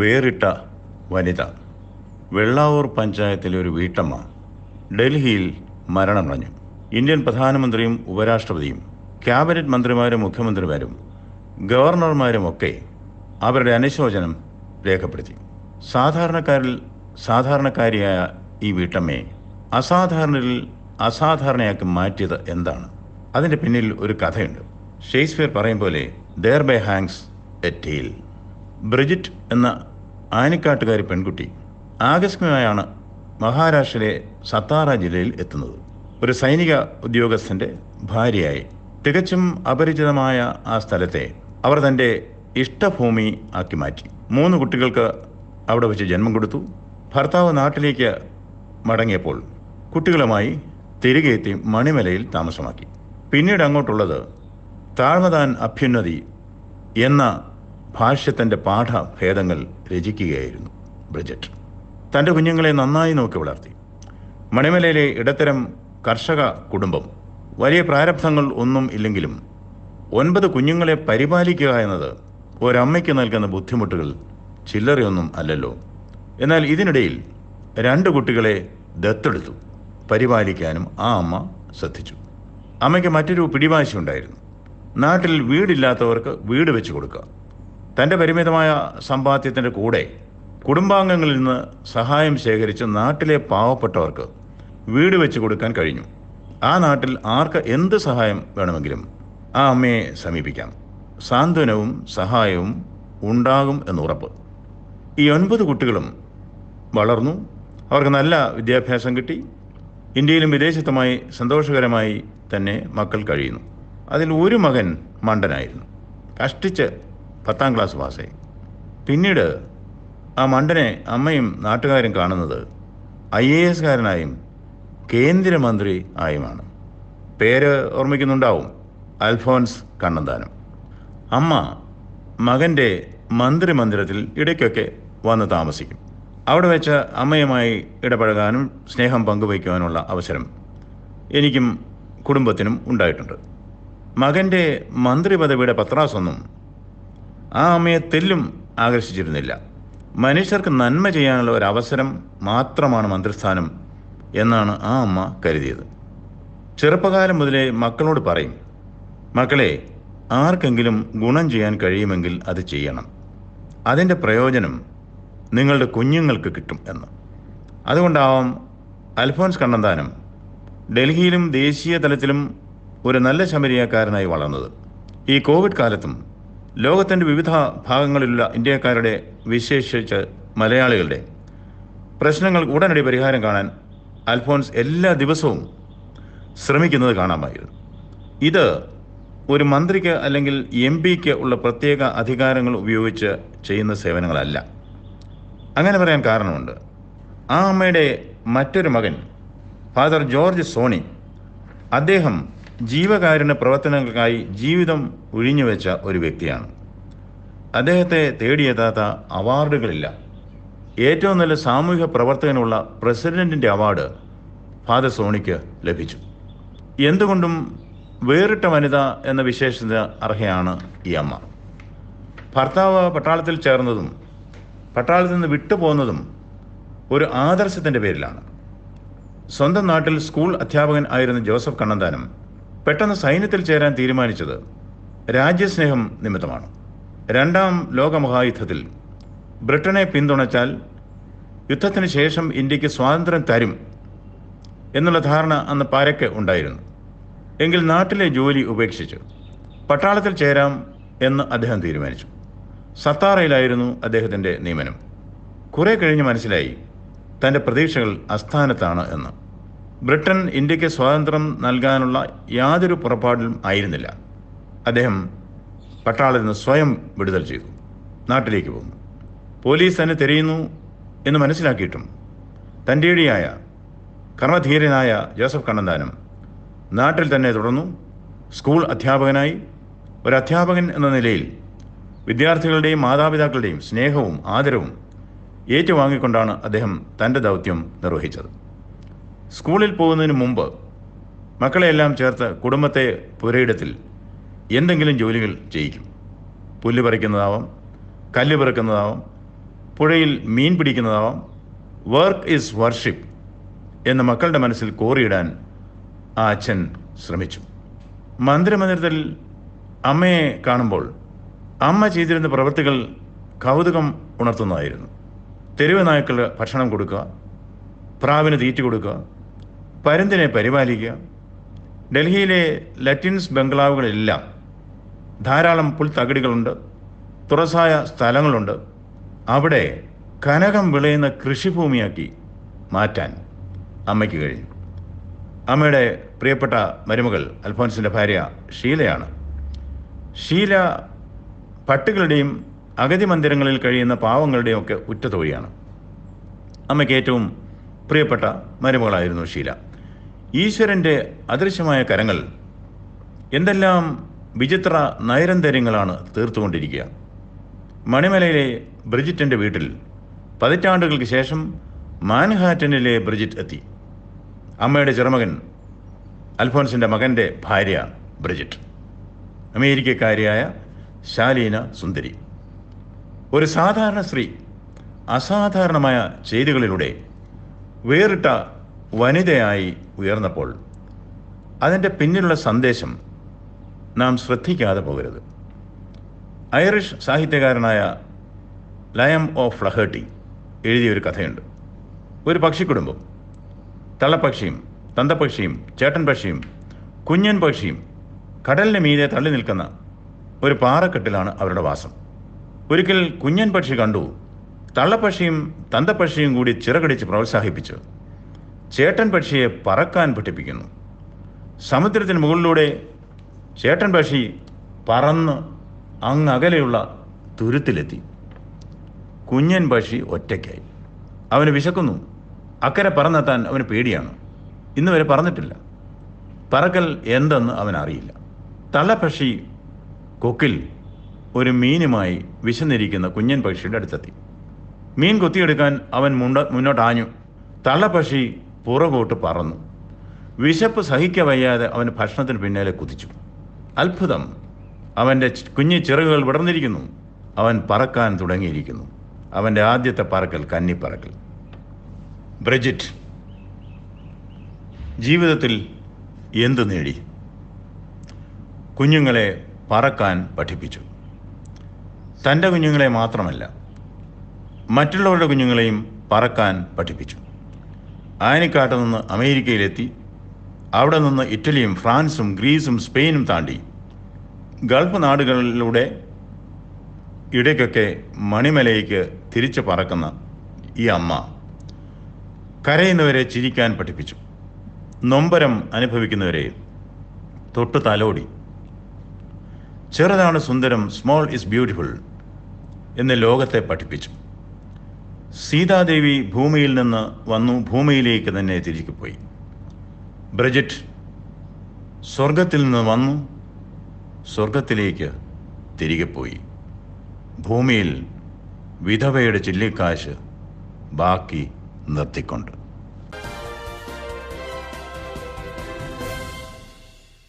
വേറിട്ട വനിത വെള്ളാവൂർ പഞ്ചായത്തിലെ ഒരു വീട്ടമ്മ ഡൽഹിയിൽ മരണമടഞ്ഞു ഇന്ത്യൻ പ്രധാനമന്ത്രിയും ഉപരാഷ്ട്രപതിയും ക്യാബിനറ്റ് മന്ത്രിമാരും മുഖ്യമന്ത്രിമാരും ഗവർണർമാരും ഒക്കെ അവരുടെ അനുശോചനം രേഖപ്പെടുത്തി സാധാരണക്കാരിൽ സാധാരണക്കാരിയായ ഈ വീട്ടമ്മയെ അസാധാരണരിൽ അസാധാരണയാക്കി മാറ്റിയത് എന്താണ് അതിൻ്റെ പിന്നിൽ ഒരു കഥയുണ്ട് ഷേക്സ്പിയർ പറയും പോലെ there by hangs a tale Bridget എന്ന ആനിക്കാട്ടുകാരി പെൺകുട്ടി ആകസ്മികമായാണ് മഹാരാഷ്ട്രയിലെ സത്താറ ജില്ലയിൽ എത്തുന്നത് ഒരു സൈനിക ഉദ്യോഗസ്ഥന്റെ ഭാര്യയായി തികച്ചും അപരിചിതമായ ആ സ്ഥലത്തെ അവർ തൻ്റെ ഇഷ്ടഭൂമി ആക്കി മാറ്റി മൂന്ന് കുട്ടികൾക്ക് അവിടെ വെച്ച് ജന്മം കൊടുത്തു ഭർത്താവ് നാട്ടിലേക്ക് മടങ്ങിയപ്പോൾ കുട്ടികളുമായി തിരികെ എത്തി മണിമലയിൽ താമസമാക്കി പിന്നീട് അങ്ങോട്ടുള്ളത് താഴ്മദാൻ അഭ്യുന്നതി എന്ന ഭാഷ്യത്തിൻ്റെ പാഠഭേദങ്ങൾ രചിക്കുകയായിരുന്നു ബ്രിജറ്റ് തൻ്റെ കുഞ്ഞുങ്ങളെ നന്നായി നോക്കി വളർത്തി മണിമലയിലെ ഇടത്തരം കർഷക കുടുംബം വലിയ പ്രാരബ്ധങ്ങൾ ഒന്നും ഇല്ലെങ്കിലും ഒൻപത് കുഞ്ഞുങ്ങളെ പരിപാലിക്കുക എന്നത് ഒരമ്മയ്ക്ക് നൽകുന്ന ബുദ്ധിമുട്ടുകൾ ചില്ലറയൊന്നും അല്ലല്ലോ എന്നാൽ ഇതിനിടയിൽ രണ്ട് കുട്ടികളെ ദത്തെടുത്തു പരിപാലിക്കാനും ആ അമ്മ ശ്രദ്ധിച്ചു അമ്മയ്ക്ക് മറ്റൊരു പിടിവാശി ഉണ്ടായിരുന്നു നാട്ടിൽ വീടില്ലാത്തവർക്ക് വീട് വെച്ചു കൊടുക്കുക തൻ്റെ പരിമിതമായ സമ്പാദ്യത്തിൻ്റെ കൂടെ കുടുംബാംഗങ്ങളിൽ നിന്ന് സഹായം ശേഖരിച്ച് നാട്ടിലെ പാവപ്പെട്ടവർക്ക് വീട് വെച്ച് കൊടുക്കാൻ കഴിഞ്ഞു ആ നാട്ടിൽ ആർക്ക് എന്ത് സഹായം വേണമെങ്കിലും ആ അമ്മയെ സമീപിക്കാം സാന്ത്വനവും സഹായവും ഉണ്ടാകും എന്നുറപ്പ് ഈ ഒൻപത് കുട്ടികളും വളർന്നു അവർക്ക് നല്ല വിദ്യാഭ്യാസം കിട്ടി ഇന്ത്യയിലും വിദേശത്തുമായി സന്തോഷകരമായി തന്നെ മക്കൾ കഴിയുന്നു അതിൽ ഒരു മകൻ മണ്ടനായിരുന്നു കഷ്ടിച്ച് പത്താം ക്ലാസ് പാസ്സായി പിന്നീട് ആ മണ്ടനെ അമ്മയും നാട്ടുകാരും കാണുന്നത് ഐ എ എസ്കാരനായും കേന്ദ്രമന്ത്രി ആയുമാണ് പേര് ഓർമ്മിക്കുന്നുണ്ടാവും അൽഫോൻസ് കണ്ണന്താനം അമ്മ മകൻ്റെ മന്ത്രിമന്ദിരത്തിൽ ഇടയ്ക്കൊക്കെ വന്ന് താമസിക്കും അവിടെ വെച്ച് അമ്മയുമായി ഇടപഴകാനും സ്നേഹം പങ്കുവയ്ക്കുവാനുള്ള അവസരം എനിക്കും കുടുംബത്തിനും ഉണ്ടായിട്ടുണ്ട് മകൻ്റെ മന്ത്രി പദവിയുടെ പത്രാസൊന്നും ആ അമ്മയെ തെല്ലും ആകർഷിച്ചിരുന്നില്ല മനുഷ്യർക്ക് നന്മ ചെയ്യാനുള്ള ഒരു അവസരം മാത്രമാണ് മന്ത്രിസ്ഥാനം എന്നാണ് ആ അമ്മ കരുതിയത് ചെറുപ്പകാലം മുതലേ മക്കളോട് പറയും മക്കളെ ആർക്കെങ്കിലും ഗുണം ചെയ്യാൻ കഴിയുമെങ്കിൽ അത് ചെയ്യണം അതിൻ്റെ പ്രയോജനം നിങ്ങളുടെ കുഞ്ഞുങ്ങൾക്ക് കിട്ടും എന്ന് അതുകൊണ്ടാവാം അൽഫോൻസ് കണ്ണന്താനം ഡൽഹിയിലും ദേശീയ തലത്തിലും ഒരു നല്ല ശമരിയക്കാരനായി വളർന്നത് ഈ കോവിഡ് കാലത്തും ലോകത്തിൻ്റെ വിവിധ ഭാഗങ്ങളിലുള്ള ഇന്ത്യക്കാരുടെ വിശേഷിച്ച് മലയാളികളുടെ പ്രശ്നങ്ങൾ ഉടനടി പരിഹാരം കാണാൻ അൽഫോൺസ് എല്ലാ ദിവസവും ശ്രമിക്കുന്നത് കാണാമായിരുന്നു ഇത് ഒരു മന്ത്രിക്ക് അല്ലെങ്കിൽ എം പിക്ക് ഉള്ള പ്രത്യേക അധികാരങ്ങൾ ഉപയോഗിച്ച് ചെയ്യുന്ന സേവനങ്ങളല്ല അങ്ങനെ പറയാൻ കാരണമുണ്ട് ആ അമ്മയുടെ മറ്റൊരു മകൻ ഫാദർ ജോർജ് സോണി അദ്ദേഹം ജീവകാരുണ്യ പ്രവർത്തനങ്ങൾക്കായി ജീവിതം ഒഴിഞ്ഞുവെച്ച ഒരു വ്യക്തിയാണ് അദ്ദേഹത്തെ തേടിയെത്താത്ത അവാർഡുകളില്ല ഏറ്റവും നല്ല സാമൂഹിക പ്രവർത്തകനുള്ള പ്രസിഡന്റിൻ്റെ അവാർഡ് ഫാദർ സോണിക്ക് ലഭിച്ചു എന്തുകൊണ്ടും വേറിട്ട വനിത എന്ന വിശേഷത അർഹയാണ് ഈ അമ്മ ഭർത്താവ് പട്ടാളത്തിൽ ചേർന്നതും പട്ടാളത്തിൽ നിന്ന് വിട്ടുപോകുന്നതും ഒരു ആദർശത്തിൻ്റെ പേരിലാണ് സ്വന്തം നാട്ടിൽ സ്കൂൾ അധ്യാപകൻ ആയിരുന്ന ജോസഫ് കണ്ണന്താനം പെട്ടെന്ന് സൈന്യത്തിൽ ചേരാൻ തീരുമാനിച്ചത് രാജ്യസ്നേഹം നിമിത്തമാണ് രണ്ടാം ലോകമഹായുദ്ധത്തിൽ ബ്രിട്ടനെ പിന്തുണച്ചാൽ യുദ്ധത്തിന് ശേഷം ഇന്ത്യക്ക് സ്വാതന്ത്ര്യം തരും എന്നുള്ള ധാരണ അന്ന് പാരയ്ക്ക് ഉണ്ടായിരുന്നു എങ്കിൽ നാട്ടിലെ ജോലി ഉപേക്ഷിച്ച് പട്ടാളത്തിൽ ചേരാം എന്ന് അദ്ദേഹം തീരുമാനിച്ചു സത്താറയിലായിരുന്നു അദ്ദേഹത്തിൻ്റെ നിയമനം കുറേ കഴിഞ്ഞ് മനസ്സിലായി തൻ്റെ പ്രതീക്ഷകൾ അസ്ഥാനത്താണ് എന്ന് ബ്രിട്ടൻ ഇന്ത്യക്ക് സ്വാതന്ത്ര്യം നൽകാനുള്ള യാതൊരു പുറപ്പാടിലും ആയിരുന്നില്ല അദ്ദേഹം പട്ടാളത്തിൽ നിന്ന് സ്വയം വിടുതൽ ചെയ്തു നാട്ടിലേക്ക് പോകുന്നു പോലീസ് തന്നെ തിരയുന്നു എന്ന് മനസ്സിലാക്കിയിട്ടും തൻ്റെ ഇടിയായ കർമ്മധീരനായ ജോസഫ് കണ്ണന്താനം നാട്ടിൽ തന്നെ തുടർന്നു സ്കൂൾ അധ്യാപകനായി ഒരു അധ്യാപകൻ എന്ന നിലയിൽ വിദ്യാർത്ഥികളുടെയും മാതാപിതാക്കളുടെയും സ്നേഹവും ആദരവും ഏറ്റുവാങ്ങിക്കൊണ്ടാണ് അദ്ദേഹം തൻ്റെ ദൗത്യം നിർവഹിച്ചത് സ്കൂളിൽ പോകുന്നതിന് മുമ്പ് മക്കളെയെല്ലാം ചേർത്ത് കുടുംബത്തെ പുരയിടത്തിൽ എന്തെങ്കിലും ജോലികൾ ചെയ്യിക്കും പുല്ല് പറിക്കുന്നതാവാം കല്ല് പിറക്കുന്നതാവാം പുഴയിൽ മീൻ പിടിക്കുന്നതാവാം വർക്ക് ഈസ് വർഷിപ്പ് എന്ന് മക്കളുടെ മനസ്സിൽ കോറിയിടാൻ ആ അച്ഛൻ ശ്രമിച്ചു മന്ദിരമന്ദിരത്തിൽ അമ്മയെ കാണുമ്പോൾ അമ്മ ചെയ്തിരുന്ന പ്രവൃത്തികൾ കൗതുകം ഉണർത്തുന്നതായിരുന്നു തെരുവ് നായ്ക്കളുടെ ഭക്ഷണം കൊടുക്കുക പ്രാവിന് തീറ്റ കൊടുക്കുക പരന്തിനെ പരിപാലിക്കുക ഡൽഹിയിലെ ലറ്റിൻസ് ബംഗ്ലാവുകളെല്ലാം ധാരാളം പുൽത്തകിടികളുണ്ട് തുറസായ സ്ഥലങ്ങളുണ്ട് അവിടെ കനകം വിളയുന്ന കൃഷിഭൂമിയാക്കി മാറ്റാൻ അമ്മയ്ക്ക് കഴിഞ്ഞു അമ്മയുടെ പ്രിയപ്പെട്ട മരുമകൾ അൽഫോൻസിൻ്റെ ഭാര്യ ഷീലയാണ് ഷീല പട്ടികളുടെയും അഗതി മന്ദിരങ്ങളിൽ കഴിയുന്ന പാവങ്ങളുടെയും ഒക്കെ ഉറ്റതോഴിയാണ് അമ്മയ്ക്ക് ഏറ്റവും പ്രിയപ്പെട്ട മരുമകളായിരുന്നു ഷീല ഈശ്വരന്റെ അദൃശ്യമായ കരങ്ങൾ എന്തെല്ലാം വിചിത്ര നൈരന്തര്യങ്ങളാണ് തീർത്തുകൊണ്ടിരിക്കുക മണിമലയിലെ ബ്രിജിറ്റിൻ്റെ വീട്ടിൽ പതിറ്റാണ്ടുകൾക്ക് ശേഷം മാൻഹാറ്റനിലെ ബ്രിജിറ്റ് എത്തി അമ്മയുടെ ചെറുമകൻ അൽഫോൻസിൻ്റെ മകൻ്റെ ഭാര്യ ബ്രിജിറ്റ് അമേരിക്കക്കാരിയായ ശാലീന സുന്ദരി ഒരു സാധാരണ സ്ത്രീ അസാധാരണമായ ചെയ്തികളിലൂടെ വേറിട്ട വനിതയായി ഉയർന്നപ്പോൾ അതിൻ്റെ പിന്നിലുള്ള സന്ദേശം നാം ശ്രദ്ധിക്കാതെ പോകരുത് ഐറിഷ് സാഹിത്യകാരനായ ലയം ഓഫ് എഴുതിയ എഴുതിയൊരു കഥയുണ്ട് ഒരു പക്ഷിക്കുടുംബം തള്ളപ്പക്ഷിയും തന്തപ്പക്ഷിയും ചേട്ടൻ പക്ഷിയും കുഞ്ഞൻ പക്ഷിയും കടലിന് മീതെ തള്ളി നിൽക്കുന്ന ഒരു പാറക്കെട്ടിലാണ് അവരുടെ വാസം ഒരിക്കൽ കുഞ്ഞൻ പക്ഷി കണ്ടു തള്ളപ്പക്ഷിയും തന്തപ്പക്ഷിയും കൂടി ചിറകടിച്ച് പ്രോത്സാഹിപ്പിച്ചു ചേട്ടൻ പക്ഷിയെ പറക്കാൻ പഠിപ്പിക്കുന്നു സമുദ്രത്തിന് മുകളിലൂടെ ചേട്ടൻ പക്ഷി പറന്ന് അങ്ങകലെയുള്ള തുരുത്തിലെത്തി കുഞ്ഞൻ പക്ഷി ഒറ്റയ്ക്കായി അവന് വിശക്കുന്നു അക്കരെ പറന്നെത്താൻ അവന് പേടിയാണ് ഇന്ന് വരെ പറന്നിട്ടില്ല പറക്കൽ എന്തെന്ന് അവനറിയില്ല തള്ളപ്പക്ഷി കൊക്കിൽ ഒരു മീനുമായി വിശന്നിരിക്കുന്ന കുഞ്ഞൻ പക്ഷിയുടെ അടുത്തെത്തി മീൻ കൊത്തിയെടുക്കാൻ അവൻ മുണ്ട മുന്നോട്ടാഞ്ഞു തള്ളപ്പക്ഷി പുറകോട്ട് പറന്നു വിശപ്പ് സഹിക്കവയ്യാതെ അവൻ ഭക്ഷണത്തിന് പിന്നാലെ കുതിച്ചു അത്ഭുതം അവൻ്റെ കുഞ്ഞു ചിറകുകൾ വിടർന്നിരിക്കുന്നു അവൻ പറക്കാൻ തുടങ്ങിയിരിക്കുന്നു അവൻ്റെ ആദ്യത്തെ പറക്കൽ കന്നിപ്പറക്കൽ ബ്രജിറ്റ് ജീവിതത്തിൽ എന്തു നേടി കുഞ്ഞുങ്ങളെ പറക്കാൻ പഠിപ്പിച്ചു തൻ്റെ കുഞ്ഞുങ്ങളെ മാത്രമല്ല മറ്റുള്ളവരുടെ കുഞ്ഞുങ്ങളെയും പറക്കാൻ പഠിപ്പിച്ചു ആനിക്കാട്ട് നിന്ന് അമേരിക്കയിലെത്തി അവിടെ നിന്ന് ഇറ്റലിയും ഫ്രാൻസും ഗ്രീസും സ്പെയിനും താണ്ടി ഗൾഫ് നാടുകളിലൂടെ ഇടയ്ക്കൊക്കെ മണിമലയ്ക്ക് തിരിച്ചു പറക്കുന്ന ഈ അമ്മ കരയുന്നവരെ ചിരിക്കാൻ പഠിപ്പിച്ചു നൊമ്പരം അനുഭവിക്കുന്നവരെ തൊട്ടു തലോടി ചെറുതാണ് സുന്ദരം സ്മോൾ ഇസ് ബ്യൂട്ടിഫുൾ എന്ന് ലോകത്തെ പഠിപ്പിച്ചു സീതാദേവി ഭൂമിയിൽ നിന്ന് വന്നു ഭൂമിയിലേക്ക് തന്നെ തിരികെ പോയി ബ്രജറ്റ് സ്വർഗത്തിൽ നിന്ന് വന്നു സ്വർഗത്തിലേക്ക് തിരികെ പോയി ഭൂമിയിൽ വിധവയുടെ ചില്ലിക്കാശ് ബാക്കി നിർത്തിക്കൊണ്ട്